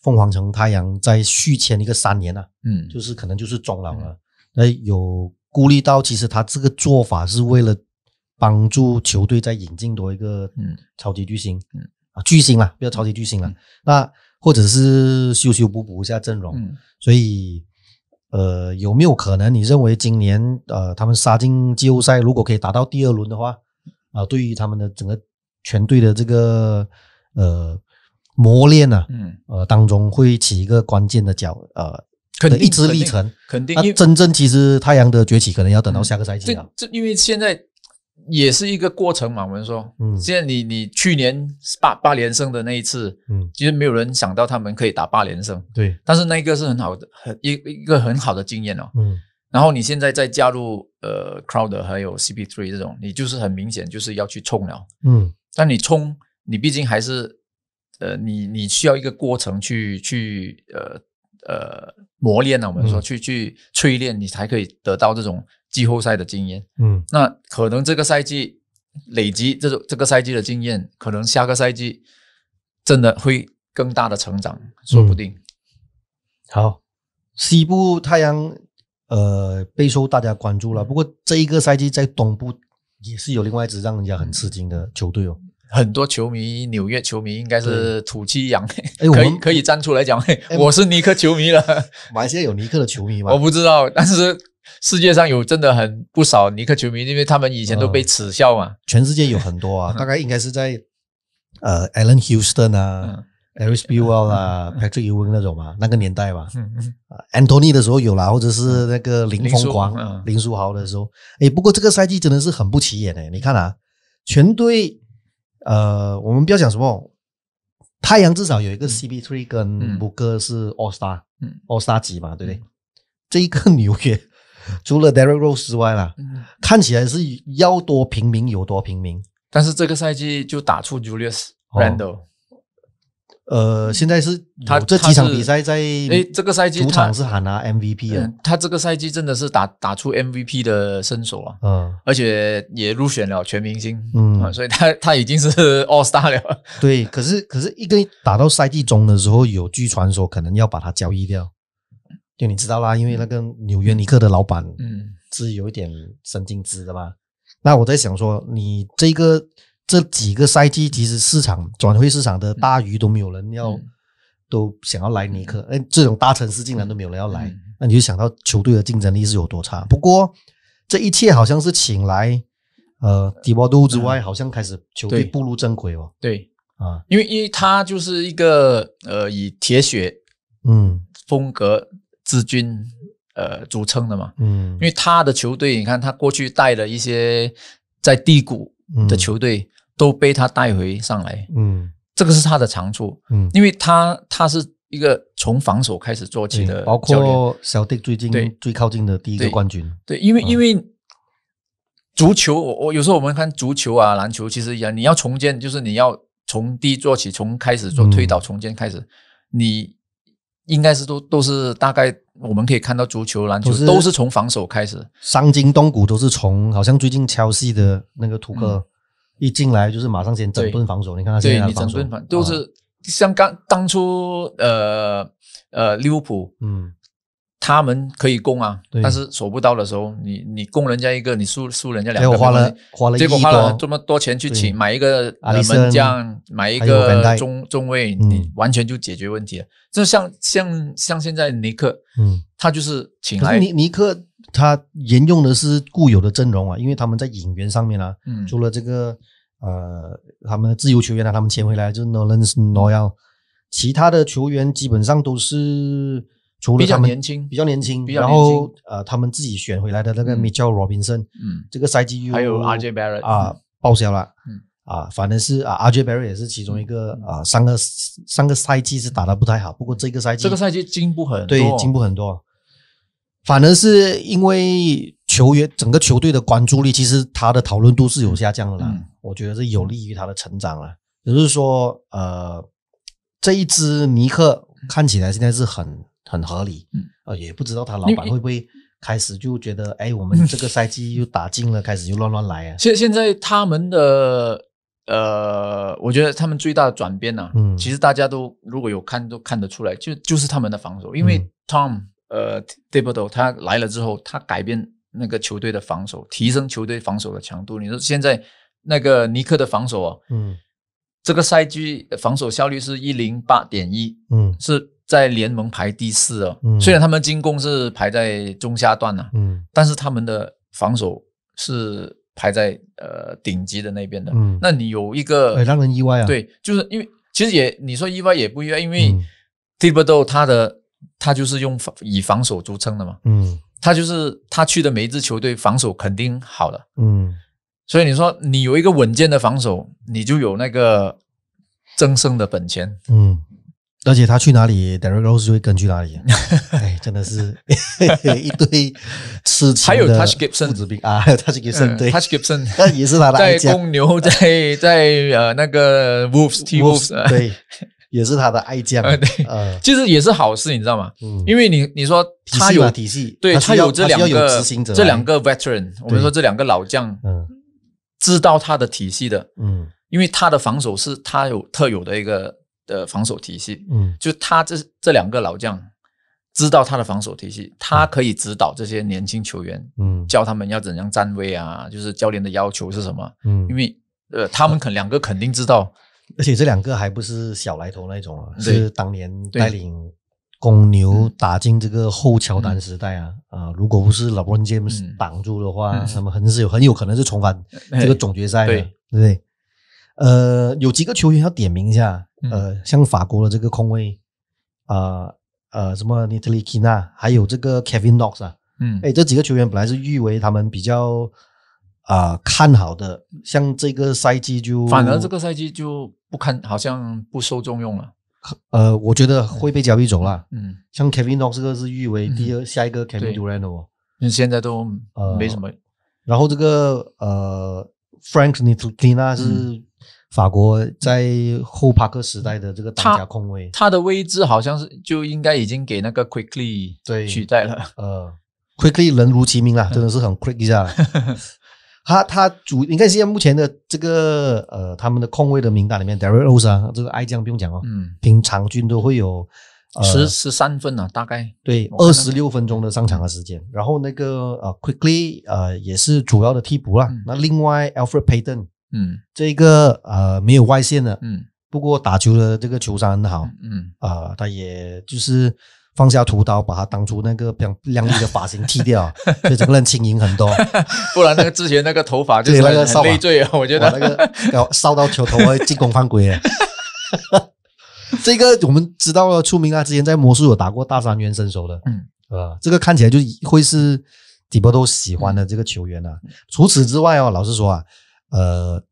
凤凰城太阳再续签一个三年啊，嗯，就是可能就是中老了。那有顾虑到，其实他这个做法是为了。帮助球队再引进多一个超级巨星啊，巨星啦，不要超级巨星啦，那或者是修修补补一下阵容。所以，呃，有没有可能？你认为今年呃，他们杀进季后赛，如果可以打到第二轮的话，啊，对于他们的整个全队的这个呃磨练呢，呃，当中会起一个关键的角，呃，的一支历程，肯定。那真正其实太阳的崛起，可能要等到下个赛季了。这因为现在。也是一个过程嘛，我们说，嗯，现在你你去年八八连胜的那一次，嗯，其实没有人想到他们可以打八连胜，对。但是那个是很好的很一一个很好的经验哦，嗯。然后你现在再加入呃 Crowder 还有 CP3 这种，你就是很明显就是要去冲了，嗯。但你冲，你毕竟还是呃你你需要一个过程去去呃呃磨练呢，我们说去去淬炼，你才可以得到这种。季后赛的经验，嗯，那可能这个赛季累积，这种这个赛季的经验，可能下个赛季真的会更大的成长，说不定。好，西部太阳呃备受大家关注了，不过这一个赛季在东部也是有另外一支让人家很吃惊的球队哦。很多球迷，纽约球迷应该是土扬养，哎，我以可以站出来讲，我是尼克球迷了。西亚有尼克的球迷吗？我不知道，但是。世界上有真的很不少尼克球迷，因为他们以前都被耻笑嘛。全世界有很多啊，大概应该是在呃 Allen Houston 啊、e r i s b u w e l l 啊、Patrick Ewing 那种嘛，那个年代嘛。嗯嗯。Anthony 的时候有啦，或者是那个林疯狂、林书豪的时候。哎，不过这个赛季真的是很不起眼诶。你看啊，全队呃，我们不要讲什么太阳至少有一个 CB3 跟五个是 All Star，All Star 级嘛，对不对？这一个 纽约。除了 Derrick Rose 之外啦，看起来是要多平民有多平民，但是这个赛季就打出 Julius Randle。呃，现在是他这几场比赛在哎，这个赛季主场是喊拿 MVP 啊，他这个赛季真的是打打出 MVP 的身手啊，嗯，而且也入选了全明星，嗯，所以他他已经是 All Star 了。对，可是可是一个打到赛季中的时候，有据传说可能要把他交易掉。就你知道啦，因为那个纽约尼克的老板，嗯，是有一点神经质的嘛。那我在想说，你这个这几个赛季，其实市场转会市场的大鱼都没有人要，都想要来尼克。哎，这种大城市竟然都没有人要来，那你就想到球队的竞争力是有多差。不过这一切好像是请来呃迪博杜之外，好像开始球队步入正轨哦。对啊，因为因为他就是一个呃以铁血嗯风格。四军呃组成的嘛，嗯，因为他的球队，你看他过去带了一些在低谷的球队，都被他带回上来，嗯，这个是他的长处，嗯，因为他他是一个从防守开始做起的，包括小弟最近最靠近的第一个冠军，对，因为因为足球，我我有时候我们看足球啊，篮球其实一样，你要重建，就是你要从低做起，从开始做推倒重建开始，你应该是都都是大概。我们可以看到足球、篮球都是从防守开始，伤筋动骨都是从好像最近敲戏的那个图克一进来就是马上先整顿防守，你看他现在防顿，都是像刚当初呃呃利物浦，嗯。他们可以攻啊，但是守不到的时候，你你攻人家一个，你输输人家两个。我花了花了结果花了这么多钱去请买一个你们这样买一个中中卫，你完全就解决问题了。就像像像现在尼克，嗯，他就是请来尼尼克，他沿用的是固有的阵容啊，因为他们在引援上面啊，除了这个呃，他们的自由球员啊，他们签回来就是 n o y a l 其他的球员基本上都是。除了比较年轻，比较年轻，然后呃，他们自己选回来的那个 Michael Robinson，嗯，这个赛季又还有 AJ Barrett 啊报销了，啊，反正是啊，AJ Barrett 也是其中一个啊，上个上个赛季是打的不太好，不过这个赛季这个赛季进步很对，进步很多，反而是因为球员整个球队的关注力，其实他的讨论度是有下降的，我觉得是有利于他的成长了。也就是说，呃，这一支尼克看起来现在是很。很合理，嗯，啊，也不知道他老板会不会开始就觉得，哎，我们这个赛季又打进了，开始又乱乱来啊。现现在他们的，呃，我觉得他们最大的转变呢，嗯，其实大家都如果有看都看得出来，就就是他们的防守，因为 Tom 呃 d e b o t o 他来了之后，他改变那个球队的防守，提升球队防守的强度。你说现在那个尼克的防守啊，嗯，这个赛季防守效率是一零八点一，嗯，是。在联盟排第四哦，虽然他们进攻是排在中下段呐，嗯，但是他们的防守是排在呃顶级的那边的。嗯，那你有一个让人意外啊，对，就是因为其实也你说意外也不意外，因为蒂伯多他的他就是用防以防守著称的嘛，嗯，他就是他去的每一支球队防守肯定好的，嗯，所以你说你有一个稳健的防守，你就有那个增生的本钱，嗯。而且他去哪里 d e r r k Rose 就会跟去哪里。哎，真的是 一堆痴情。还有 Touch Gibson 子兵啊，还有 Touch Gibson 对 Touch Gibson，那也是他的在公牛，在在呃那个 Wolves T Wolves 对，也是他的爱将。对，其实也是好事，你知道吗？嗯，因为你你说他有体系，对他有这两个这两个 Veteran，我们说这两个老将，嗯，知道他的体系的，嗯，因为他的防守是他有特有的一个。的防守体系，嗯，就他这这两个老将知道他的防守体系，他可以指导这些年轻球员，嗯，教他们要怎样站位啊，就是教练的要求是什么，嗯，因为呃，他们肯两个肯定知道，而且这两个还不是小来头那种啊，是当年带领公牛打进这个后乔丹时代啊，啊，如果不是 LeBron James 挡住的话，他们很是有很有可能是重返这个总决赛，对对不对？呃，有几个球员要点名一下。呃，像法国的这个空位，啊，呃，什么尼特里基纳，还有这个 Kevin Knox 啊，嗯，哎，这几个球员本来是誉为他们比较啊看好的，像这个赛季就，反而这个赛季就不看，好像不受重用了。呃，我觉得会被交易走了。嗯，像 Kevin Knox 这个是誉为第二下一个 Kevin n 文杜兰哦，现在都呃没什么。然后这个呃，Frank 弗兰 l 尼特里基纳是。法国在后帕克时代的这个当家控位，他的位置好像是就应该已经给那个 Quickly 对取代了。呃，Quickly 人如其名啊，真的是很 Quick 一下。他他主你看现在目前的这个呃他们的控位的名单里面，Darryl Rose 啊，这个爱将不用讲哦，嗯，平常均都会有十十三分啊，大概对二十六分钟的上场的时间。然后那个呃 Quickly 呃也是主要的替补了。那另外 Alfred Payton。嗯，这个呃没有外线的，嗯，不过打球的这个球商很好，嗯，啊，他也就是放下屠刀，把他当初那个漂亮丽的发型剃掉，所以整个人轻盈很多，不然那个之前那个头发就是那个烧累赘啊，我觉得那个要烧到球头，会进攻犯规这个我们知道了，出名啊，之前在魔术有打过大三元神手的，嗯，啊，这个看起来就会是几波都喜欢的这个球员啊。除此之外哦，老实说啊。呃，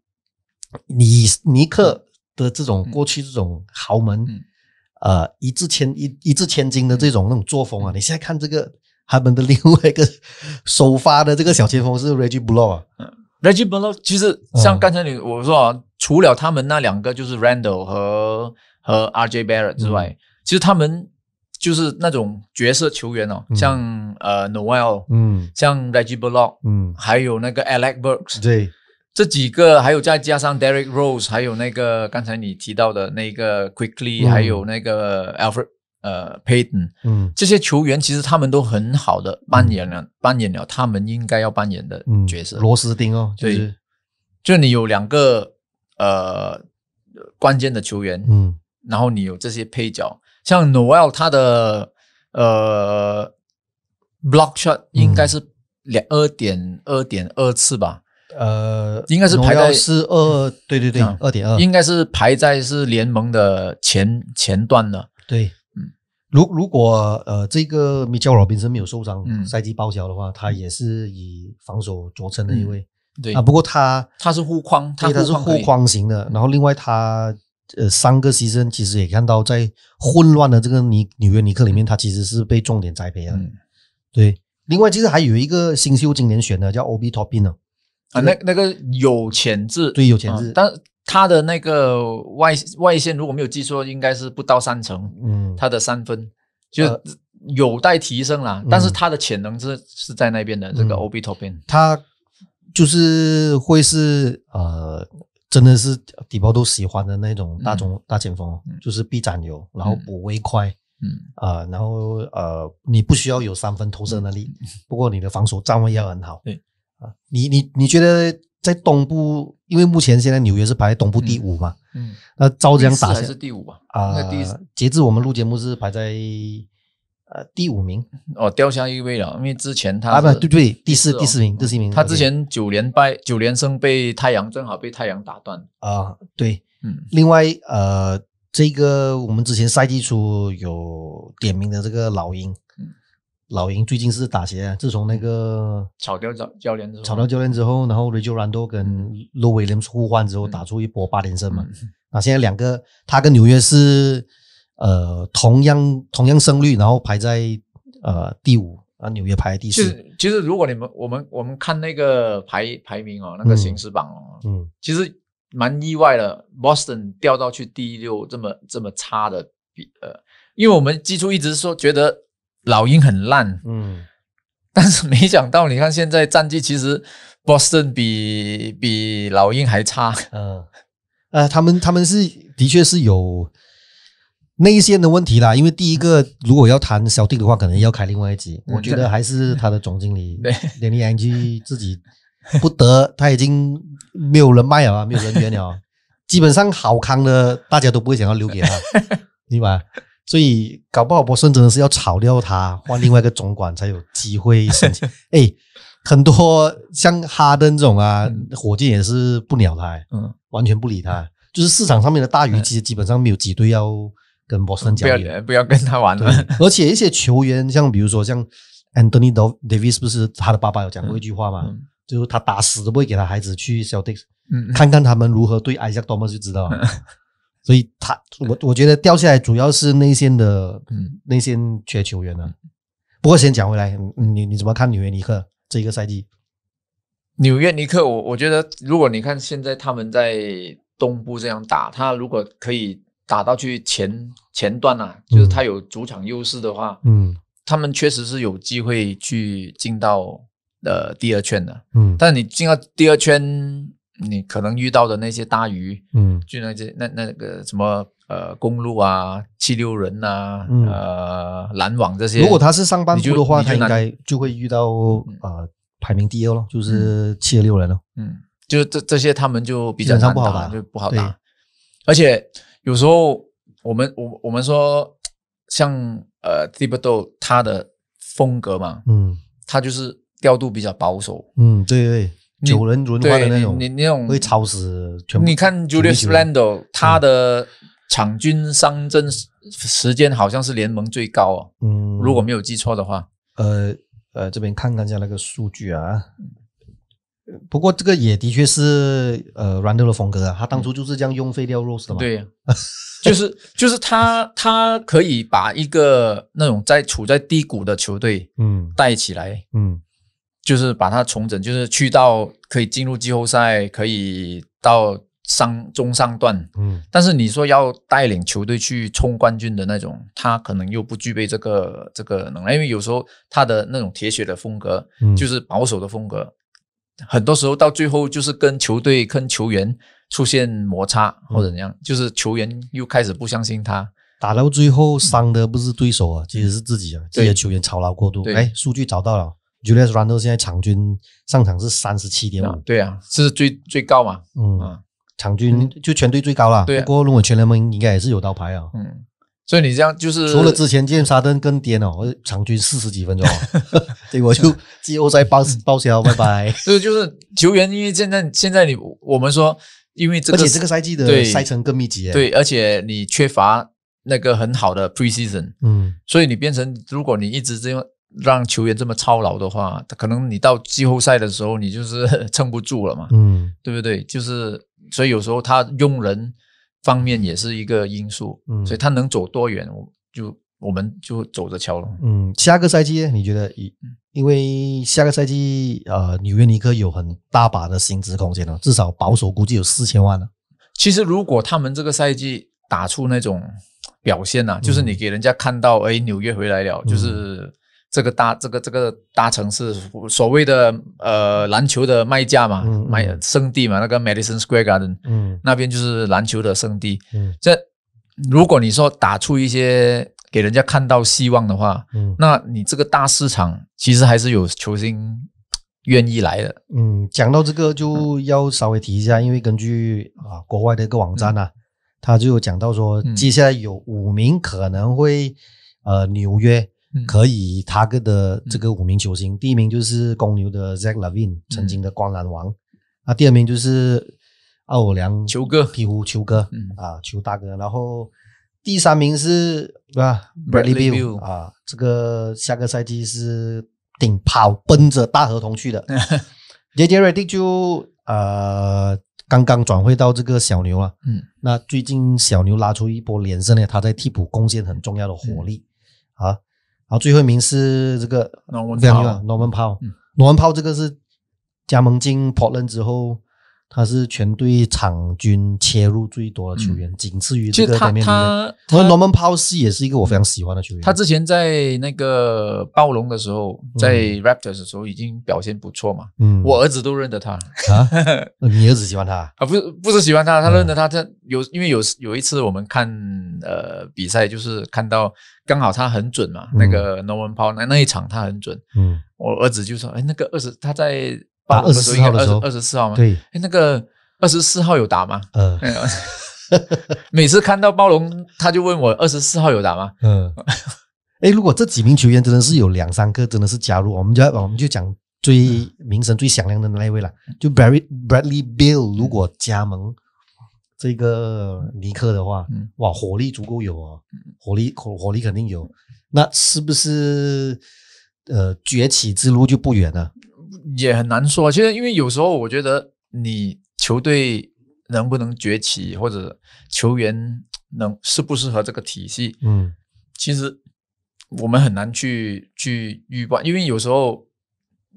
尼尼克的这种过去这种豪门，呃，一掷千一一掷千金的这种那种作风啊，你现在看这个他们的另外一个首发的这个小前锋是 Reggie b l o 啊。k r e g g i e Bullock 其实像刚才你我说啊，除了他们那两个就是 Randall 和和 RJ Barrett 之外，其实他们就是那种角色球员哦，像呃 Noel，嗯，像 Reggie Bullock，嗯，还有那个 Alex Burks，对。这几个，还有再加上 Derek Rose，还有那个刚才你提到的那个 Quickly，还有那个 Alfred，呃，Payton，嗯，这些球员其实他们都很好的扮演了扮演了他们应该要扮演的角色。螺丝钉哦，对，就你有两个呃关键的球员，嗯，然后你有这些配角，像 Noel，他的呃 Block Shot 应该是两二点二点二次吧。呃，应该是排到是二，对对对，二点二，应该是排在是联盟的前前段的。对，嗯，如如果呃这个米切尔宾森没有受伤，赛季报销的话，他也是以防守著称的一位。对啊，不过他他是护框，他他是护框型的。然后另外他呃三个牺牲，其实也看到在混乱的这个尼纽约尼克里面，他其实是被重点栽培了。对，另外其实还有一个新秀今年选的叫 O B t o p i n 呢。啊，那那个有潜质，对，有潜质，但他的那个外外线如果没有记错，应该是不到三成。嗯，他的三分就有待提升啦。但是他的潜能是是在那边的，这个 O B 投边，他就是会是呃，真的是底包都喜欢的那种大中大前锋，就是臂展有，然后补位快，嗯，啊，然后呃，你不需要有三分投射能力，不过你的防守站位要很好。对。啊，你你你觉得在东部，因为目前现在纽约是排在东部第五嘛？嗯，那照样打下是第五啊。啊，那第截至我们录节目是排在呃第五名哦，掉下一位了。因为之前他啊，不，对对，第四第四名第四名。他之前九连败九连胜被太阳正好被太阳打断。啊，对，嗯。另外呃，这个我们之前赛季初有点名的这个老鹰。老鹰最近是打鞋，自从那个炒掉教教练之后，炒掉教练之后，然后 Rajon 雷 n d o 跟 l o u i i a 威廉互换之后，打出一波八连胜嘛。那现在两个他跟纽约是呃同样同样胜率，然后排在呃第五啊，纽约排第四。其实如果你们我们我们看那个排排名哦，那个形势榜哦，嗯，其实蛮意外的，Boston 掉到去第六这么这么差的比呃，因为我们基础一直说觉得。老鹰很烂，嗯，但是没想到，你看现在战绩，其实 Boston 比比老鹰还差，嗯，呃，他们他们是的确是有内线的问题啦，因为第一个，如果要谈小弟的话，可能要开另外一集，我觉得还是他的总经理连尼安吉自己不得，他已经没有人脉了啊，没有人员了，基本上好康的，大家都不会想要留给他，明 白？所以搞不好博森真的是要炒掉他，换另外一个总管才有机会升。哎，很多像哈登这种啊，火箭也是不鸟他，嗯，完全不理他。就是市场上面的大鱼，其实基本上没有几队要跟博森交流，不要跟他玩。了。而且一些球员，像比如说像 Anthony Davis，不是他的爸爸有讲过一句话嘛？就是他打死都不会给他孩子去 Celtics，看看他们如何对 i s a a Thomas 就知道了。所以，他我我觉得掉下来主要是内线的，嗯，内线缺球员呢。不过，先讲回来，你你怎么看纽约尼克这一个赛季？纽约尼克，我我觉得，如果你看现在他们在东部这样打，他如果可以打到去前前段呐，就是他有主场优势的话，嗯，他们确实是有机会去进到呃第二圈的，嗯。但你进到第二圈。你可能遇到的那些大鱼，嗯，就那些那那个什么呃公路啊七六人呐，呃拦网这些。如果他是上班族的话，他应该就会遇到呃排名第二了，就是七六人了。嗯，就这这些他们就比较难不好打，就不好打。而且有时候我们我我们说像呃 d 伯斗他的风格嘛，嗯，他就是调度比较保守。嗯，对对。九人轮换的那种，你那种会超时。全你看 Julius Randle，他的场均上阵时间好像是联盟最高哦，嗯，如果没有记错的话。呃呃，这边看看下那个数据啊。不过这个也的确是呃 Randle 的风格啊，他当初就是这样用废掉 Rose 的嘛。对，就是 就是他他可以把一个那种在处在低谷的球队，嗯，带起来，嗯。就是把它重整，就是去到可以进入季后赛，可以到上中上段，嗯。但是你说要带领球队去冲冠军的那种，他可能又不具备这个这个能力，因为有时候他的那种铁血的风格，就是保守的风格，很多时候到最后就是跟球队跟球员出现摩擦或者怎样，就是球员又开始不相信他。打到最后伤的不是对手啊，其实是自己啊，这些球员操劳过度。哎，数据找到了。Julius Randle 现在场均上场是三十七点五，对啊，是最最高嘛。嗯，场均就全队最高了。不过如果全联盟应该也是有刀牌啊。嗯，所以你这样就是除了之前见沙登更颠哦，场均四十几分钟，对，我就季后赛报报销，拜拜。所以就是球员，因为现在现在你我们说，因为这个，而且这个赛季的赛程更密集，对，而且你缺乏那个很好的 pre season，嗯，所以你变成如果你一直这样。让球员这么操劳的话，他可能你到季后赛的时候，你就是 撑不住了嘛，嗯，对不对？就是所以有时候他用人方面也是一个因素，嗯，所以他能走多远，我就我们就走着瞧了。嗯，下个赛季你觉得以，因为下个赛季呃，纽约尼克有很大把的薪资空间了，至少保守估计有四千万了。其实如果他们这个赛季打出那种表现呢，就是你给人家看到，哎，纽约回来了，就是。这个大这个这个大城市，所谓的呃篮球的卖家嘛，买圣地嘛，那个 Madison Square Garden，嗯，那边就是篮球的圣地。嗯，这如果你说打出一些给人家看到希望的话，嗯，那你这个大市场其实还是有球星愿意来的。嗯，讲到这个就要稍微提一下，因为根据啊国外的一个网站啊，他就讲到说，接下来有五名可能会呃纽约。可以，他哥的这个五名球星，第一名就是公牛的 Zag l e v i n 曾经的灌篮王。那第二名就是奥尔良球哥，鹈鹕球哥啊，球大哥。然后第三名是啊，Bradley b e l l 啊，这个下个赛季是顶跑奔着大合同去的。杰杰瑞蒂就呃，刚刚转会到这个小牛啊。嗯，那最近小牛拉出一波连胜呢，他在替补贡献很重要的火力啊。然后最后一名是这个，两亿啊，罗恩炮，罗恩炮这个是加盟进 Portland 之后。他是全队场均切入最多的球员，仅次于这个。他他，那诺曼抛戏也是一个我非常喜欢的球员。他之前在那个暴龙的时候，在 Raptors 的时候已经表现不错嘛。嗯，我儿子都认得他。啊。你儿子喜欢他啊？不是不是喜欢他，他认得他。他有因为有有一次我们看呃比赛，就是看到刚好他很准嘛。那个 Norman p 诺曼抛那那一场他很准。嗯，我儿子就说：“哎，那个二十他在。”打二十号的时候，二十四号吗？对，哎，那个二十四号有打吗？呃，每次看到包龙，他就问我二十四号有打吗？嗯，哎，如果这几名球员真的是有两三个真的是加入，我们就要我们就讲最名声最响亮的那一位了，就 b r r y Bradley Bill，如果加盟这个尼克的话，哇，火力足够有哦，火力火火力肯定有，那是不是呃崛起之路就不远了？也很难说，其实因为有时候我觉得你球队能不能崛起，或者球员能适不适合这个体系，嗯，其实我们很难去去预报，因为有时候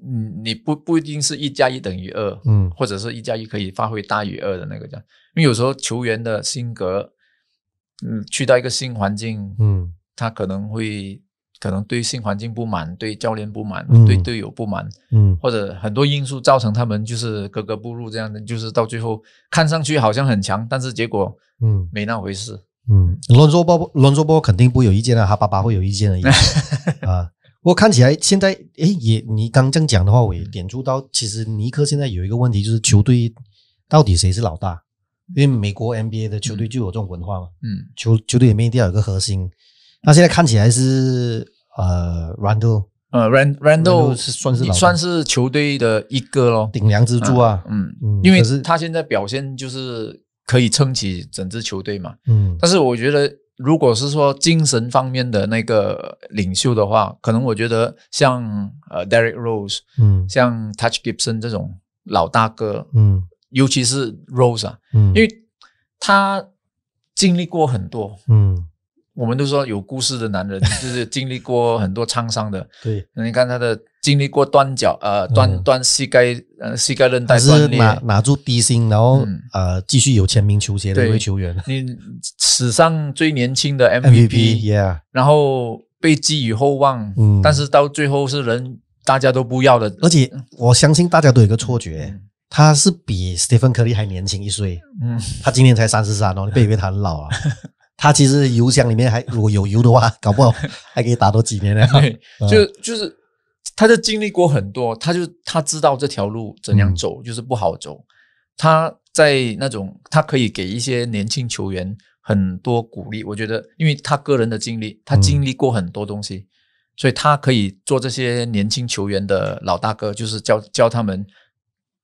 嗯你不不一定是一加一等于二，嗯，或者是一加一可以发挥大于二的那个这样，因为有时候球员的性格，嗯，去到一个新环境，嗯，他可能会。可能对新环境不满，对教练不满，对队友不满，嗯，或者很多因素造成他们就是格格不入，这样的就是到最后看上去好像很强，但是结果嗯没那回事，嗯伦佐波伦佐波肯定不有意见啊，他爸爸会有意见而已 啊。不过看起来现在诶，也你刚这样讲的话，我也点出到，其实尼克现在有一个问题，就是球队到底谁是老大？因为美国 NBA 的球队就有这种文化嘛，嗯，球球队里面一定要有一个核心。那现在看起来是呃，Randle，呃，R Randle 是算是算是球队的一个咯，顶梁支柱啊，嗯嗯，因为他现在表现就是可以撑起整支球队嘛，嗯，但是我觉得如果是说精神方面的那个领袖的话，可能我觉得像呃，Derek Rose，嗯，像 Touch Gibson 这种老大哥，嗯，尤其是 Rose 啊，嗯，因为他经历过很多，嗯。我们都说有故事的男人就是经历过很多沧桑的。对，那你看他的经历过断脚，呃，断断膝盖，呃，膝盖韧带。断裂，拿拿住低薪，然后呃，继续有签名球鞋的一位球员。你史上最年轻的 MVP，yeah。然后被寄予厚望，嗯，但是到最后是人大家都不要的。而且我相信大家都有一个错觉，他是比 Stephen Curry 还年轻一岁。嗯，他今年才三十三哦，你别以为他很老啊。他其实油箱里面还 如果有油的话，搞不好 还可以打多几年呢。对，就就是，他就经历过很多，他就他知道这条路怎样走，就是不好走。他在那种，他可以给一些年轻球员很多鼓励。我觉得，因为他个人的经历，他经历过很多东西，所以他可以做这些年轻球员的老大哥，就是教教他们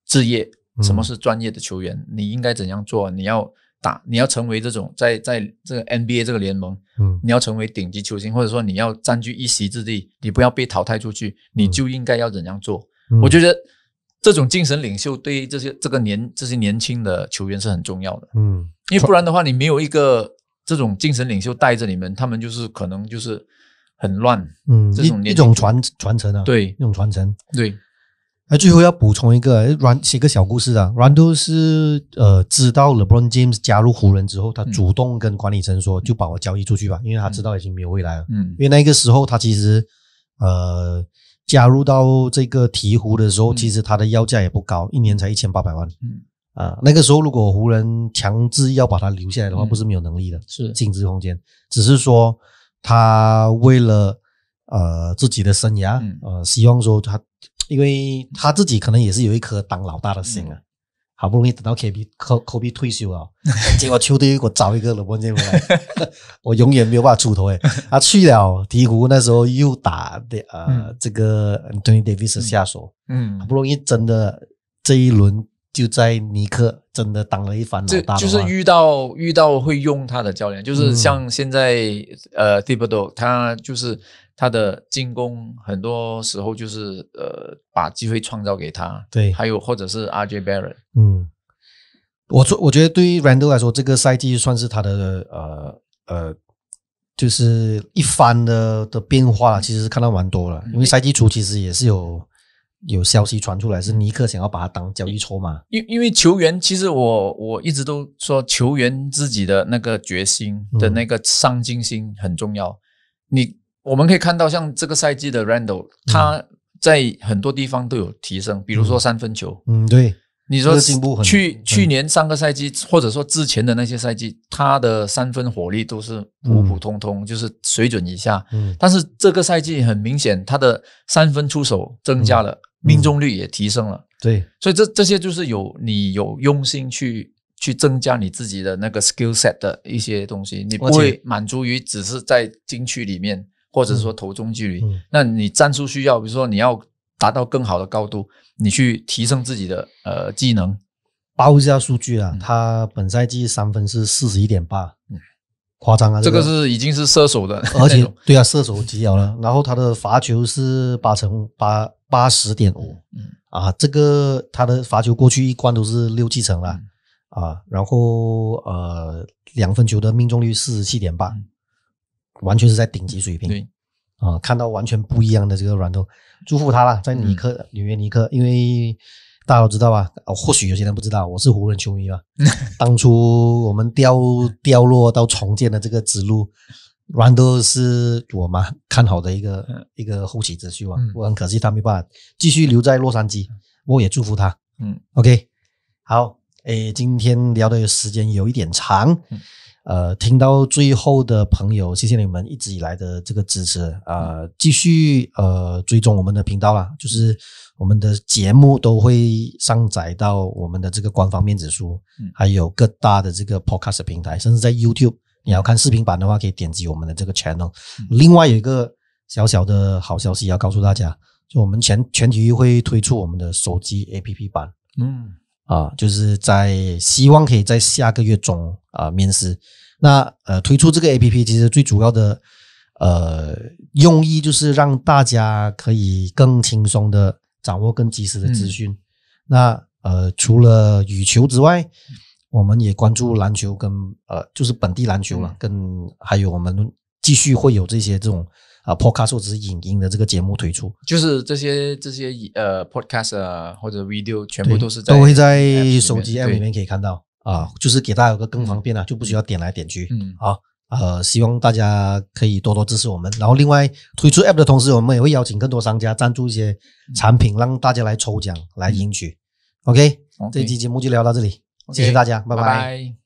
职业，什么是专业的球员，你应该怎样做，你要。打，你要成为这种在在这个 NBA 这个联盟，嗯，你要成为顶级球星，或者说你要占据一席之地，你不要被淘汰出去，你就应该要怎样做？我觉得这种精神领袖对于这些这个年这些年轻的球员是很重要的，嗯，因为不然的话，你没有一个这种精神领袖带着你们，他们就是可能就是很乱，嗯，这种一种传传承啊，对，一种传承，对。那最后要补充一个，写个小故事啊。r 都 n d 是呃，知道 LeBron James 加入湖人之后，他主动跟管理层说：“就把我交易出去吧，因为他知道已经没有未来了。”嗯，因为那个时候他其实呃加入到这个鹈鹕的时候，其实他的要价也不高，一年才一千八百万。嗯啊，那个时候如果湖人强制要把他留下来的话，不是没有能力的，是薪资空间。只是说他为了呃自己的生涯，呃，希望说他。因为他自己可能也是有一颗当老大的心啊，好不容易等到 k b e Kobe 退休啊，结果球队又找一个老伯回来，我永远没有办法出头诶。他去了鹈鹕，那时候又打的呃这个 Anthony Davis 下手，嗯，好不容易真的这一轮。就在尼克真的当了一番老大就是遇到遇到会用他的教练，就是像现在呃，蒂 d 多他就是他的进攻很多时候就是呃，把机会创造给他。对，还有或者是 r J Barry。嗯，我做我觉得对于 Randall 来说，这个赛季算是他的呃呃，就是一番的的变化，其实是看到蛮多了。因为赛季初其实也是有。有消息传出来，是尼克想要把他当交易筹码。因因为球员，其实我我一直都说，球员自己的那个决心的那个上进心很重要。你我们可以看到，像这个赛季的 r a n d l l 他在很多地方都有提升，比如说三分球。嗯，对，你说进步很。去去年上个赛季，或者说之前的那些赛季，他的三分火力都是普普通通，就是水准以下。嗯，但是这个赛季很明显，他的三分出手增加了。命中率也提升了，对，所以这这些就是有你有用心去去增加你自己的那个 skill set 的一些东西，你不会满足于只是在禁区里面，或者说投中距离，那你战术需要，比如说你要达到更好的高度，你去提升自己的呃技能，报一下数据啊，他本赛季三分是四十一点八。夸张啊！这个是已经是射手的，而且对啊，射手级啊了。然后他的罚球是八成八八十点五，啊，这个他的罚球过去一关都是六七成了啊。然后呃，两分球的命中率四十七点八，完全是在顶级水平。对啊，看到完全不一样的这个软头，祝福他了，在尼克纽约尼克，因为。大家都知道吧？或许有些人不知道，我是湖人球迷嘛。当初我们掉掉落到重建的这个之路，兰多是我嘛看好的一个一个后期之秀啊。我很可惜他没办法继续留在洛杉矶，我也祝福他。嗯，OK，好，诶，今天聊的时间有一点长，呃，听到最后的朋友，谢谢你们一直以来的这个支持啊，继续呃追踪我们的频道啦，就是。我们的节目都会上载到我们的这个官方电子书，还有各大的这个 Podcast 平台，甚至在 YouTube，你要看视频版的话，可以点击我们的这个 Channel。另外有一个小小的好消息要告诉大家，就我们全全体会推出我们的手机 APP 版，嗯啊，就是在希望可以在下个月中啊面试。那呃推出这个 APP 其实最主要的呃用意就是让大家可以更轻松的。掌握更及时的资讯。那呃，除了羽球之外，我们也关注篮球跟呃，就是本地篮球了，跟还有我们继续会有这些这种啊，podcast 或者是影音的这个节目推出，就是这些这些呃，podcast 或者 video 全部都是都会在手机 App 里面可以看到啊，就是给大家有个更方便的，就不需要点来点去，嗯啊。呃，希望大家可以多多支持我们。然后，另外推出 App 的同时，我们也会邀请更多商家赞助一些产品，让大家来抽奖来赢取。OK，这期节目就聊到这里，谢谢大家，拜拜。